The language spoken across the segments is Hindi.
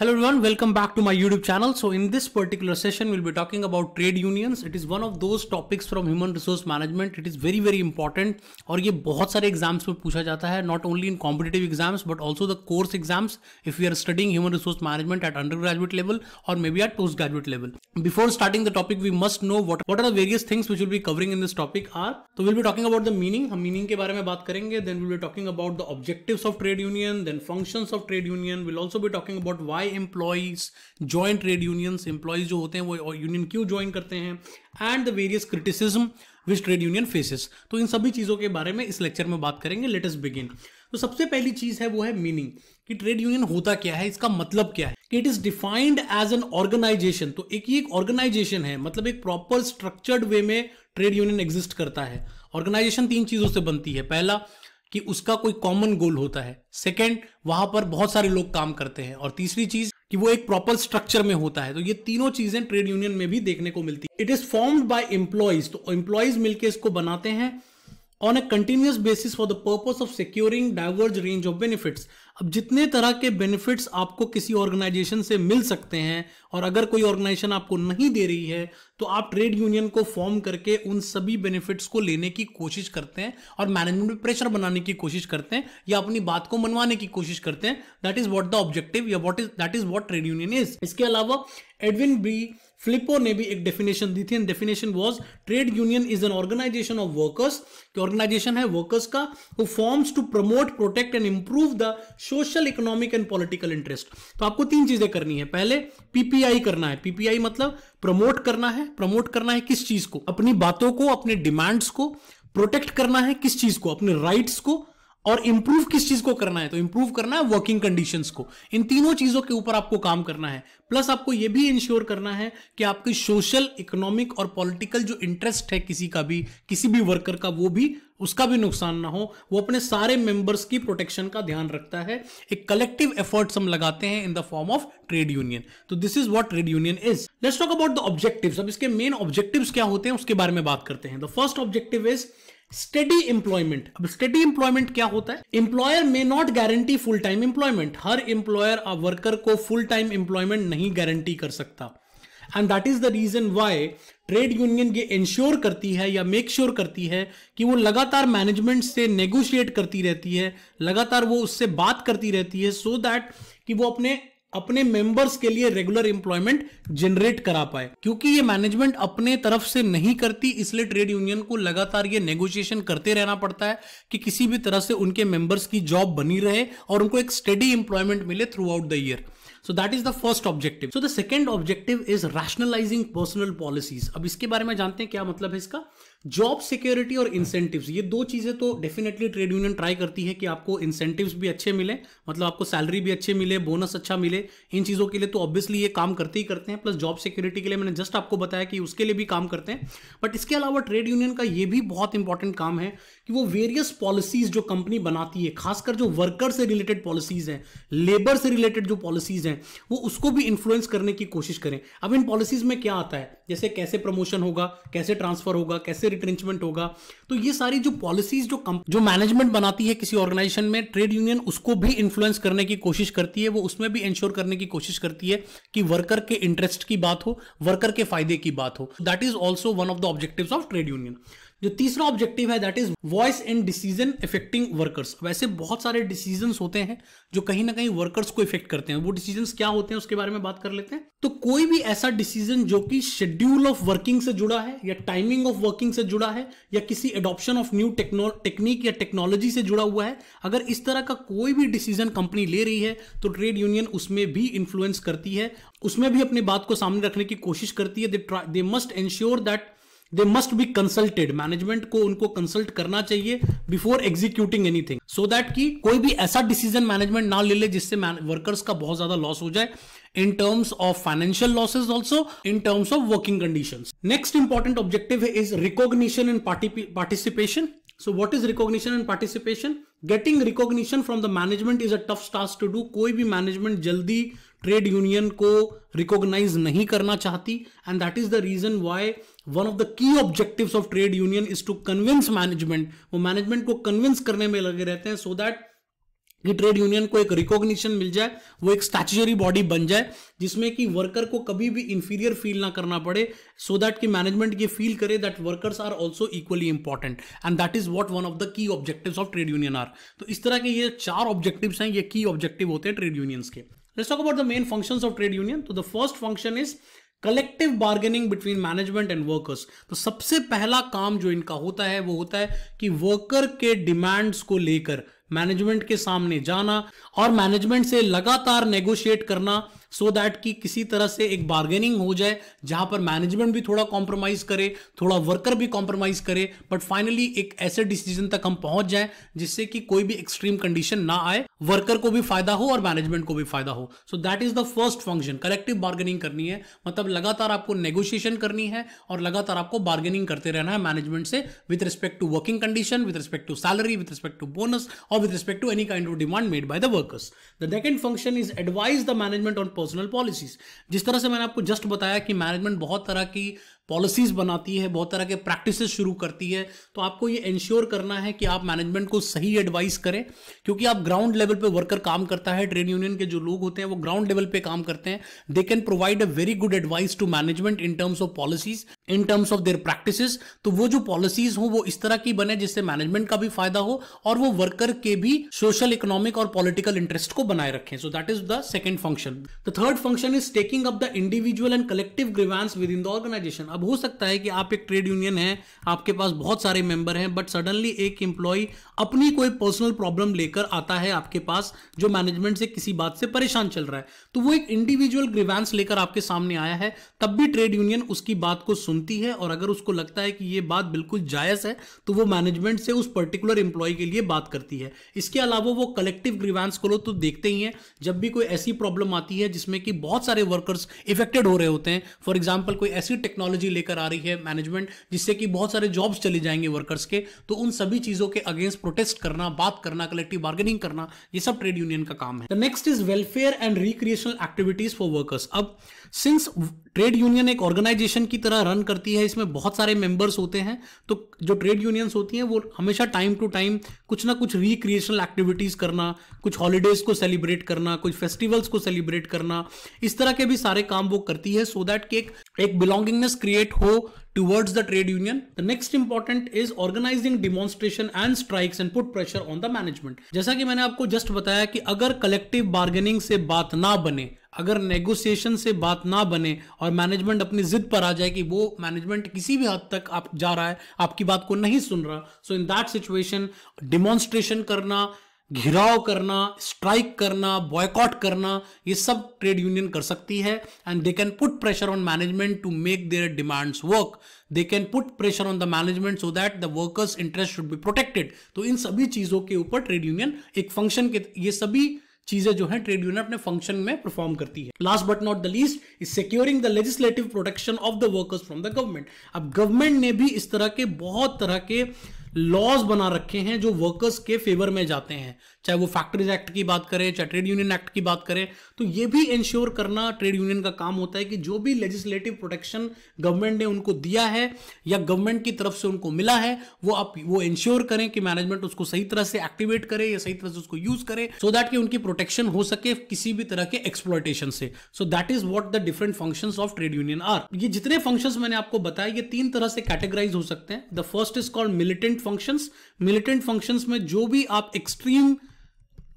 Hello everyone, welcome back to my YouTube channel. So in this particular session, we'll be talking about trade unions. It is one of those topics from human resource management. It is very very important और ये बहुत सारे exams में पूछा जाता है not only in competitive exams but also the course exams if we are studying human resource management at undergraduate level or maybe at postgraduate level. Before starting the topic, we must know what what are the various things which we'll be covering in this topic are. So we'll be talking about the meaning. हम meaning के बारे में बात करेंगे. Then we'll be talking about the objectives of trade union. Then functions of trade union. We'll also be talking about why why employees joint trade unions employees जो होते हैं वो यूनियन क्यों ज्वाइन करते हैं and the various criticism which trade union faces तो इन सभी चीज़ों के बारे में इस लेक्चर में बात करेंगे लेटेस्ट बिगिन तो सबसे पहली चीज़ है वो है मीनिंग कि ट्रेड यूनियन होता क्या है इसका मतलब क्या है it is defined as an organization तो एक ही एक ऑर्गेनाइजेशन है मतलब एक प्रॉपर स्ट्रक्चर्ड वे में ट्रेड यूनियन एग्जिस्ट करता है ऑर्गेनाइजेशन तीन चीज़ों से बनती है पहला कि उसका कोई कॉमन गोल होता है सेकेंड वहां पर बहुत सारे लोग काम करते हैं और तीसरी चीज कि वो एक प्रॉपर स्ट्रक्चर में होता है तो ये तीनों चीजें ट्रेड यूनियन में भी देखने को मिलती है it is formed by employees तो एम्प्लॉयज मिलकर इसको बनाते हैं on a continuous basis for the purpose of securing diverse range of benefits अब जितने तरह के बेनिफिट्स आपको किसी ऑर्गेनाइजेशन से मिल सकते हैं और अगर कोई ऑर्गेनाइजेशन आपको नहीं दे रही है तो आप ट्रेड यूनियन को फॉर्म करके उन सभी बेनिफिट्स को लेने की कोशिश करते हैं और मैनेजमेंट में प्रेशर बनाने की कोशिश करते हैं या अपनी बात को मनवाने की कोशिश करते हैं that is what the objective या what is that is what trade union is इसके अलावा एडविन बी फ्लिपो ने भी एक डेफिनेशन दी थी and definition was trade union is an organization of workers की ऑर्गेनाइजेशन है वर्कर्स का who forms to promote protect and improve the social economic and political interest तो आपको तीन चीजें करनी है पहले पीपीआई करना है पीपीआई मतलब प्रमोट करना है प्रमोट करना है किस चीज को अपनी बातों को अपने डिमांड्स को प्रोटेक्ट करना है किस चीज को अपने राइट्स को और इंप्रूव किस चीज को करना है तो इंप्रूव करना है वर्किंग कंडीशन को इन तीनों चीजों के ऊपर आपको काम करना है प्लस आपको यह भी इंश्योर करना है कि आपके सोशल इकोनॉमिक और पॉलिटिकल जो इंटरेस्ट है किसी का भी किसी भी वर्कर का वो भी उसका भी नुकसान ना हो वो अपने सारे मेंबर्स की प्रोटेक्शन का ध्यान रखता है एक कलेक्टिव एफर्ट्स हम लगाते हैं in the form of trade union तो this is what trade union is let's talk about the objectives अब इसके मेन ऑब्जेक्टिव्स क्या होते हैं उसके बारे में बात करते हैं the first objective is steady employment अब स्टडी एम्प्लॉयमेंट क्या होता है employer may not guarantee full time employment हर एम्प्लॉयर अ वर्कर को फुल टाइम एम्प्लॉयमेंट नहीं गारंटी कर सकता and that is the reason why trade union ये इंश्योर करती है या मेक श्योर sure करती है कि वो लगातार मैनेजमेंट से नेगोशिएट करती रहती है लगातार वो उससे बात करती रहती है सो so दैट कि वो अपने अपने मेंबर्स के लिए रेगुलर एम्प्लॉयमेंट जनरेट करा पाए क्योंकि ये मैनेजमेंट अपने तरफ से नहीं करती इसलिए ट्रेड यूनियन को लगातार ये नेगोशिएशन करते रहना पड़ता है कि किसी भी तरह से उनके मेंबर्स की जॉब बनी रहे और उनको एक स्टडी एम्प्लॉयमेंट मिले throughout the year so that is the first objective so the second objective is rationalising personal policies अब इसके बारे में जानते हैं क्या मतलब है इसका जॉब सिक्योरिटी और इंसेंटिव्स ये दो चीज़ें तो डेफिनेटली ट्रेड यूनियन ट्राई करती है कि आपको इंसेंटिव्स भी अच्छे मिले मतलब आपको सैलरी भी अच्छे मिले बोनस अच्छा मिले इन चीज़ों के लिए तो ऑब्वियसली ये काम करते ही करते हैं प्लस जॉब सिक्योरिटी के लिए मैंने जस्ट आपको बताया कि उसके लिए भी काम करते हैं बट इसके अलावा ट्रेड यूनियन का ये भी बहुत इंपॉर्टेंट काम है कि वो वेरियस पॉलिसीज जो कंपनी बनाती है खासकर जो वर्कर से रिलेटेड पॉलिसीज हैं लेबर से रिलेटेड जो पॉलिसीज हैं वो उसको भी इन्फ्लुएंस करने की कोशिश करें अब इन पॉलिसीज में क्या आता है जैसे कैसे प्रमोशन होगा कैसे ट्रांसफर होगा कैसे से रिट्रेंचमेंट होगा तो ये सारी जो पॉलिसीज जो कम, जो मैनेजमेंट बनाती है किसी ऑर्गेनाइजेशन में ट्रेड यूनियन उसको भी इन्फ्लुएंस करने की कोशिश करती है वो उसमें भी इंश्योर करने की कोशिश करती है कि वर्कर के इंटरेस्ट की बात हो वर्कर के फायदे की बात हो that is also one of the objective of trade union जो तीसरा ऑब्जेक्टिव है that is voice and decision affecting workers वैसे बहुत सारे डिसीजन होते हैं जो कहीं ना कहीं वर्कर्स को इफेक्ट करते हैं वो डिसीजन क्या होते हैं उसके बारे में बात कर लेते हैं तो कोई भी ऐसा डिसीजन जो कि शेड्यूल ऑफ वर्किंग से जुड़ा है या टाइमिंग ऑफ वर्किंग से जुड़ा है या किसी एडॉप्शन ऑफ न्यू टेक्निक या टेक्नोलॉजी से जुड़ा हुआ है अगर इस तरह का कोई भी डिसीजन कंपनी ले रही है तो ट्रेड यूनियन उसमें भी इन्फ्लुएंस करती है उसमें भी अपनी बात को सामने रखने की कोशिश करती है they must ensure that they must be consulted management को उनको कंसल्ट करना चाहिए before executing anything so that कि कोई भी ऐसा डिसीजन मैनेजमेंट ना ले ले जिससे वर्कर्स का बहुत ज्यादा लॉस हो जाए in terms of financial losses also in terms of working condition next important objective is recognition in participation so what is recognition in participation getting recognition from the management is a tough task to do कोई भी मैनेजमेंट जल्दी ट्रेड यूनियन को रिकॉग्नाइज नहीं करना चाहती and that is the reason why one of the key objectives of trade union is to convince management वो मैनेजमेंट को कन्विंस करने में लगे रहते हैं सो so दैट कि ट्रेड यूनियन को एक रिकॉग्निशन मिल जाए वो एक स्टैचुरी बॉडी बन जाए जिसमें कि वर्कर को कभी भी इंफीरियर फील ना करना पड़े सो so दैट कि मैनेजमेंट ये फील करे that workers are also equally important and that is what one of the key objectives of trade union are तो इस तरह के ये चार ऑब्जेक्टिव हैं ये की ऑब्जेक्टिव होते हैं ट्रेड यूनियंस के Let's talk about the main functions of trade union. So the first function is collective bargaining between management and workers तो सबसे पहला काम जो इनका होता है वो होता है कि वर्कर के डिमांड्स को लेकर मैनेजमेंट के सामने जाना और मैनेजमेंट से लगातार नेगोशिएट करना सो so दैट कि किसी तरह से एक बार्गेनिंग हो जाए जहां पर मैनेजमेंट भी थोड़ा कॉम्प्रोमाइज करे थोड़ा वर्कर भी कॉम्प्रोमाइज करे बट फाइनली एक ऐसे डिसीजन तक हम पहुंच जाए जिससे कि कोई भी एक्सट्रीम कंडीशन ना आए वर्कर को भी फायदा हो और मैनेजमेंट को भी फायदा हो so that is the first function collective bargaining करनी है मतलब लगातार आपको नेगोशिएशन करनी है और लगातार आपको बार्गेनिंग करते रहना है मैनेजमेंट से with respect to working condition with respect to salary with respect to bonus और with respect to any kind of demand made by the workers the second function is advise the management on personal policies जिस तरह से मैंने आपको जस्ट बताया कि मैनेजमेंट बहुत तरह की पॉलिसीज बनाती है बहुत तरह के प्रैक्टिस शुरू करती है तो आपको ये इंश्योर करना है कि आप मैनेजमेंट को सही एडवाइस करें क्योंकि आप ग्राउंड लेवल पे वर्कर काम करता है ट्रेड यूनियन के जो लोग होते हैं वो ग्राउंड लेवल पे काम करते हैं they can provide a very good advice to management in terms of policies in terms of their practice तो वो जो पॉलिसीज हो वो इस तरह की बने जिससे मैनेजमेंट का भी फायदा हो और वो वर्कर के भी सोशल इकोनॉमिक और पॉलिटिकल इंटरेस्ट को बनाए रखें so that is the second function the third function is taking up the individual and collective grievance within the organisation अब हो सकता है कि आप एक ट्रेड यूनियन हैं आपके पास बहुत सारे मेंबर हैं बट सडनली एक एम्प्लॉय अपनी कोई पर्सनल प्रॉब्लम लेकर आता है आपके पास जो मैनेजमेंट से किसी बात से परेशान चल रहा है तो वो एक इंडिविजुअल ग्रीवांस लेकर आपके सामने आया है तब भी ट्रेड यूनियन उसकी बात को सुनती है और अगर उसको लगता है कि ये बात बिल्कुल जायज है तो वो मैनेजमेंट से उस पर्टिकुलर एम्प्लॉय के लिए बात करती है इसके अलावा वो कलेक्टिव ग्रीवांस को तो देखते ही है जब भी कोई ऐसी प्रॉब्लम आती है जिसमें कि बहुत सारे वर्कर्स इफेक्टेड हो रहे होते हैं फॉर एग्जाम्पल कोई ऐसी टेक्नोलॉजी लेकर आ रही है मैनेजमेंट जिससे कि बहुत सारे जॉब्स चले जाएंगे वर्कर्स के तो उन सभी चीजों के अगेंस्ट प्रोटेस्ट करना बात करना कलेक्टिव बार्गेनिंग करना ये सब ट्रेड यूनियन का काम है the next is welfare and recreational activities for workers अब सिंस ट्रेड यूनियन एक ऑर्गेनाइजेशन की तरह रन करती है इसमें बहुत सारे मेंबर्स होते हैं तो जो ट्रेड यूनियंस होती हैं वो हमेशा टाइम टू टाइम कुछ ना कुछ रिक्रिएशनल एक्टिविटीज करना कुछ हॉलीडेज को सेलिब्रेट करना कुछ फेस्टिवल्स को सेलिब्रेट करना इस तरह के भी सारे काम वो करती है सो so दैट एक बिलोंगिंगनेस क्रिएट हो towards the trade union. The next important is organizing demonstration and strikes and put pressure on the management. jaisa ki maine aapko just bataya ki agar collective bargaining se baat na bane अगर नेगोशिएशन से बात ना बने और मैनेजमेंट अपनी जिद पर आ जाए कि वो मैनेजमेंट किसी भी हद हाँ तक आप जा रहा है आपकी बात को नहीं सुन रहा so in that situation demonstration करना घिराव करना स्ट्राइक करना बॉयकॉट करना ये सब ट्रेड यूनियन कर सकती है and they can put pressure on management to make their demands work they can put pressure on the management so that the workers interest should be protected तो इन सभी चीजों के ऊपर ट्रेड यूनियन एक फंक्शन के ये सभी चीजें जो है ट्रेड यूनियन अपने फंक्शन में परफॉर्म करती है last but not the least is securing the legislative protection of the workers from the government अब गवर्नमेंट ने भी इस तरह के बहुत तरह के लॉज बना रखे हैं जो वर्कर्स के फेवर में जाते हैं चाहे वो फैक्ट्रीज एक्ट की बात करें चाहे ट्रेड यूनियन एक्ट की बात करें तो ये भी इंश्योर करना ट्रेड यूनियन का काम होता है कि जो भी लेजिस्लेटिव प्रोटेक्शन गवर्नमेंट ने उनको दिया है या गवर्नमेंट की तरफ से उनको मिला है वो आप वो इंश्योर करें कि मैनेजमेंट उसको सही तरह से एक्टिवेट करे या सही तरह से उसको यूज करे सो so दैट कि उनकी प्रोटेक्शन हो सके किसी भी तरह के एक्सप्लोइटेशन से so that is what the different function of trade union are ये जितने फंक्शन मैंने आपको बताया ये तीन तरह से कैटेगराइज हो सकते हैं the first is called militant functions militant functions में जो भी आप एक्सट्रीम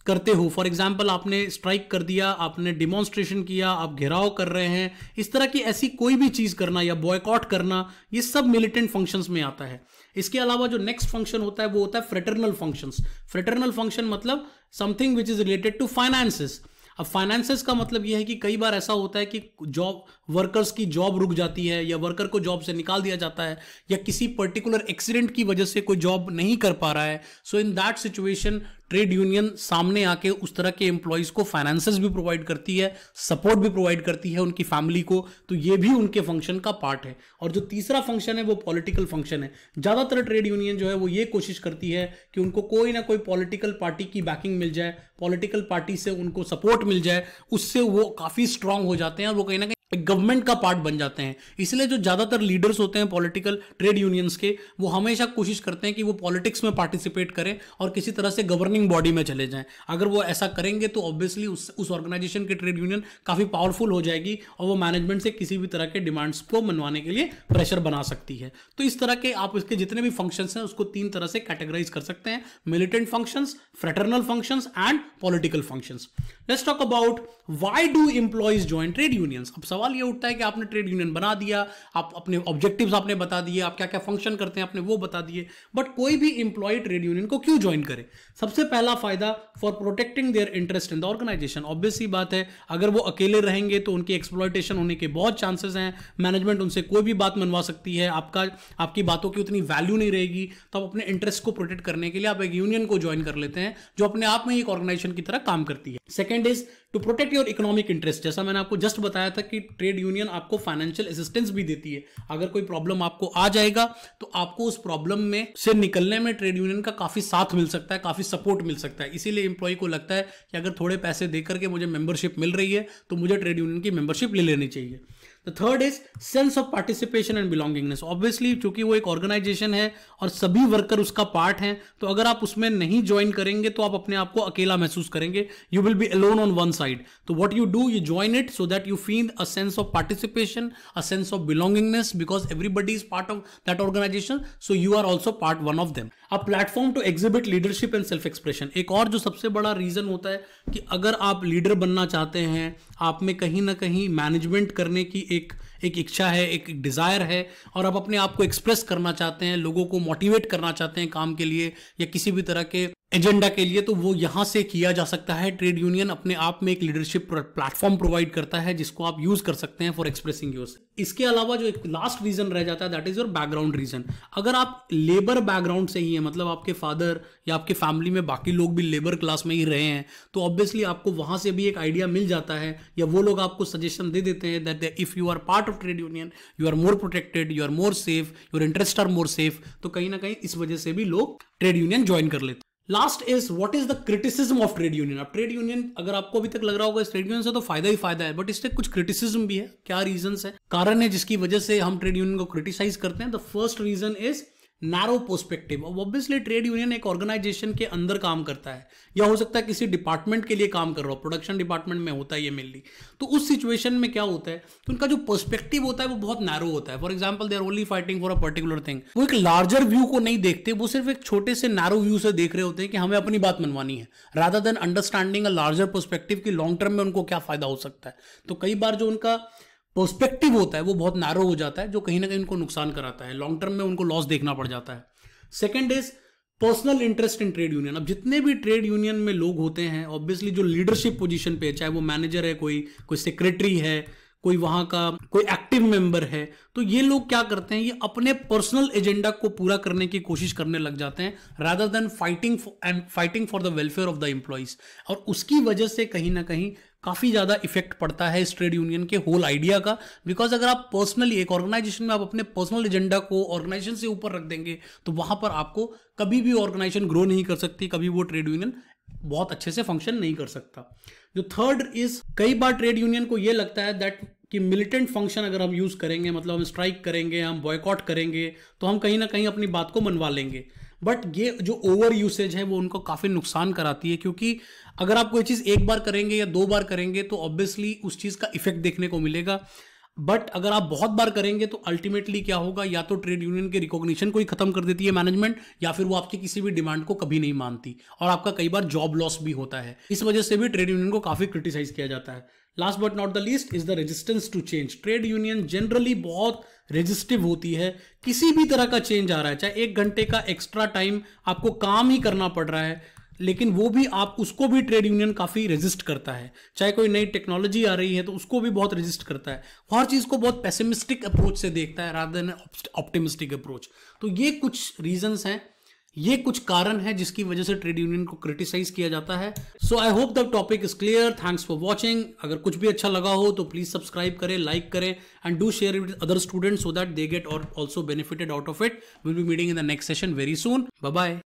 करते हो फॉर एग्जाम्पल आपने स्ट्राइक कर दिया आपने डिमॉन्स्ट्रेशन किया आप घेराव कर रहे हैं इस तरह की ऐसी कोई भी चीज़ करना या बॉयकॉट करना ये सब मिलिटेंट फंक्शंस में आता है इसके अलावा जो नेक्स्ट फंक्शन होता है वो होता है फ्रेटरनल फंक्शंस फ्रेटरनल फंक्शन मतलब something which is related to finances अब फाइनेंसेस का मतलब यह है कि कई बार ऐसा होता है कि जॉब वर्कर्स की जॉब रुक जाती है या वर्कर को जॉब से निकाल दिया जाता है या किसी पर्टिकुलर एक्सीडेंट की वजह से कोई जॉब नहीं कर पा रहा है so in that situation trade union सामने आके उस तरह के एम्प्लॉयज़ को फाइनेंसेस भी प्रोवाइड करती है सपोर्ट भी प्रोवाइड करती है उनकी फैमिली को तो ये भी उनके फंक्शन का पार्ट है और जो तीसरा फंक्शन है वो पॉलिटिकल फंक्शन है ज़्यादातर ट्रेड यूनियन जो है वो ये कोशिश करती है कि उनको कोई ना कोई पॉलिटिकल पार्टी की बैकिंग मिल जाए पॉलिटिकल पार्टी से उनको सपोर्ट मिल जाए उससे वो काफ़ी स्ट्रांग हो जाते हैं और वो कहीं ना कहीं एक गवर्नमेंट का पार्ट बन जाते हैं इसलिए जो ज़्यादातर लीडर्स होते हैं पॉलिटिकल ट्रेड यूनियंस के वो हमेशा कोशिश करते हैं कि वो पॉलिटिक्स में पार्टिसिपेट करें और किसी तरह से गवर्निंग बॉडी में चले जाएं अगर वो ऐसा करेंगे तो ऑब्वियसली उस ऑर्गेनाइजेशन की ट्रेड यूनियन काफ़ी पावरफुल हो जाएगी और वो मैनेजमेंट से किसी भी तरह के डिमांड्स को मनवाने के लिए प्रेशर बना सकती है तो इस तरह के आप इसके जितने भी फंक्शंस हैं उसको तीन तरह से कैटेगराइज कर सकते हैं militant functions fraternal function and political functions let's talk about why do employees join trade unions अब सवाल ये उठता है कि आपने ट्रेड यूनियन बना दिया आप अपने ऑब्जेक्टिव्स आपने बता दिए आप क्या क्या फंक्शन करते हैं आपने वो बता दिए बट कोई भी इंप्लॉय ट्रेड यूनियन को क्यों ज्वाइन करे सबसे पहला फायदा for protecting their interest in the organisation obviously बात है अगर वो अकेले रहेंगे तो उनकी एक्सप्लॉयटेशन होने के बहुत चांसेस हैं मैनेजमेंट उनसे कोई भी बात मनवा सकती है आपका आपकी बातों की उतनी वैल्यू नहीं रहेगी तो आप अपने इंटरेस्ट को प्रोटेक्ट करने के लिए आप एक यूनियन को ज्वाइन कर लेते हैं जो अपने आप में एक ऑर्गेनाइजेशन की तरह काम करती है second is to protect your economic interest जैसा मैंने आपको जस्ट बताया था कि ट्रेड यूनियन आपको फाइनेंशियल असिस्टेंस भी देती है अगर कोई प्रॉब्लम आपको आ जाएगा तो आपको उस प्रॉब्लम में से निकलने में ट्रेड यूनियन का काफी साथ मिल सकता है काफी सपोर्ट मिल सकता है इसीलिए इंप्लॉय को लगता है कि अगर थोड़े पैसे देकर के मुझे मेंबरशिप मिल रही है तो मुझे ट्रेड यूनियन की मेंबरशिप ले लेनी चाहिए the third is sense of participation and belongingness obviously चूंकि वो एक ऑर्गेनाइजेशन है और सभी वर्कर उसका पार्ट हैं तो अगर आप उसमें नहीं ज्वाइन करेंगे तो आप अपने आप को अकेला महसूस करेंगे you will be alone on one side तो what you do you join it so that you feel a sense of participation a sense of belongingness because everybody is part of that organisation so you are also part one of them a platform to exhibit leadership and self expression एक और जो सबसे बड़ा रीज़न होता है कि अगर आप लीडर बनना चाहते हैं आप में कहीं ना कहीं मैनेजमेंट करने की एक एक इच्छा है एक, डिज़ायर है और आप अपने आप को एक्सप्रेस करना चाहते हैं लोगों को मोटिवेट करना चाहते हैं काम के लिए या किसी भी तरह के एजेंडा के लिए तो वो यहाँ से किया जा सकता है ट्रेड यूनियन अपने आप में एक लीडरशिप प्लेटफॉर्म प्रोवाइड करता है जिसको आप यूज कर सकते हैं फॉर एक्सप्रेसिंग यूज इसके अलावा जो एक लास्ट रीजन रह जाता है that is your background reason अगर आप लेबर बैकग्राउंड से ही है मतलब आपके फादर या आपके फैमिली में बाकी लोग भी लेबर क्लास में ही रहे हैं तो ऑब्वियसली आपको वहां से भी एक आइडिया मिल जाता है या वो लोग आपको सजेशन दे देते हैं that if you are part part of trade union you are more protected you are more safe your interest are more safe तो कहीं ना कहीं इस वजह से भी लोग ट्रेड यूनियन ज्वाइन कर लेते last is what is the criticism of trade union अब ट्रेड यूनियन अगर आपको अभी तक लग रहा होगा इस ट्रेड यूनियन से तो फायदा ही फायदा है बट इससे कुछ क्रिटिसिज्म भी है क्या रीजन है कारण है जिसकी वजह से हम ट्रेड यूनियन को क्रिटिसाइज करते हैं the first reason is narrow perspective अब ऑब्वियसली ट्रेड यूनियन एक ऑर्गेनाइजेशन के अंदर काम करता है या हो सकता है किसी डिपार्टमेंट के लिए काम कर रहा हो प्रोडक्शन डिपार्टमेंट में होता है ये मेनली तो उस सिचुएशन में क्या होता है तो उनका जो पर्सपेक्टिव होता है वो बहुत नैरो होता है for example they are only fighting for a particular thing वो एक लार्जर व्यू को नहीं देखते वो सिर्फ एक छोटे से नैरो व्यू से देख रहे होते हैं कि हमें अपनी बात मनवानी है rather than understanding a larger perspective की लॉन्ग टर्म में उनको क्या फायदा हो सकता है तो कई बार जो उनका पर्सपेक्टिव होता है वो बहुत नैरो हो जाता है जो कहीं ना कहीं उनको नुकसान कराता है लॉन्ग टर्म में उनको लॉस देखना पड़ जाता है second is personal interest in trade union अब जितने भी ट्रेड यूनियन में लोग होते हैं ऑब्वियसली जो लीडरशिप पोजीशन पे चाहे वो मैनेजर है कोई कोई सेक्रेटरी है कोई वहां का कोई एक्टिव मेंबर है तो ये लोग क्या करते हैं ये अपने पर्सनल एजेंडा को पूरा करने की कोशिश करने लग जाते हैं rather than fighting and fighting for the welfare of the employees और उसकी वजह से कहीं ना कहीं काफ़ी ज़्यादा इफेक्ट पड़ता है इस ट्रेड यूनियन के होल आइडिया का बिकॉज अगर आप पर्सनली एक ऑर्गेनाइजेशन में आप अपने पर्सनल एजेंडा को ऑर्गेनाइजेशन से ऊपर रख देंगे तो वहां पर आपको कभी भी ऑर्गेनाइजेशन ग्रो नहीं कर सकती कभी वो ट्रेड यूनियन बहुत अच्छे से फंक्शन नहीं कर सकता जो थर्ड इज कई बार ट्रेड यूनियन को यह लगता है दैट कि मिलिटेंट फंक्शन अगर हम यूज़ करेंगे मतलब हम स्ट्राइक करेंगे हम बॉयकॉट करेंगे तो हम कहीं ना कहीं अपनी बात को मनवा लेंगे बट ये जो ओवर यूसेज है वो उनको काफ़ी नुकसान कराती है क्योंकि अगर आप कोई चीज़ एक बार करेंगे या दो बार करेंगे तो ऑब्वियसली उस चीज़ का इफेक्ट देखने को मिलेगा बट अगर आप बहुत बार करेंगे तो अल्टीमेटली क्या होगा या तो ट्रेड यूनियन के रिकॉग्निशन को ही खत्म कर देती है मैनेजमेंट या फिर वो आपकी किसी भी डिमांड को कभी नहीं मानती और आपका कई बार जॉब लॉस भी होता है इस वजह से भी ट्रेड यूनियन को काफी क्रिटिसाइज किया जाता है last but not the least is the resistance to change trade union generally बहुत रेजिस्टिव होती है किसी भी तरह का चेंज आ रहा है चाहे एक घंटे का एक्स्ट्रा टाइम आपको काम ही करना पड़ रहा है लेकिन वो भी आप उसको भी ट्रेड यूनियन काफ़ी रेजिस्ट करता है चाहे कोई नई टेक्नोलॉजी आ रही है तो उसको भी बहुत रेजिस्ट करता है हर चीज़ को बहुत पेसिमिस्टिक अप्रोच से देखता है राधर ऑप्टिमिस्टिक अप्रोच तो ये कुछ रीजंस हैं ये कुछ कारण है जिसकी वजह से ट्रेड यूनियन को क्रिटिसाइज किया जाता है so I hope the topic is clear thanks for watching अगर कुछ भी अच्छा लगा हो तो प्लीज सब्सक्राइब करें लाइक करें and do share with other students so that they get और also benefited out of it will be meeting in the next session very soon bye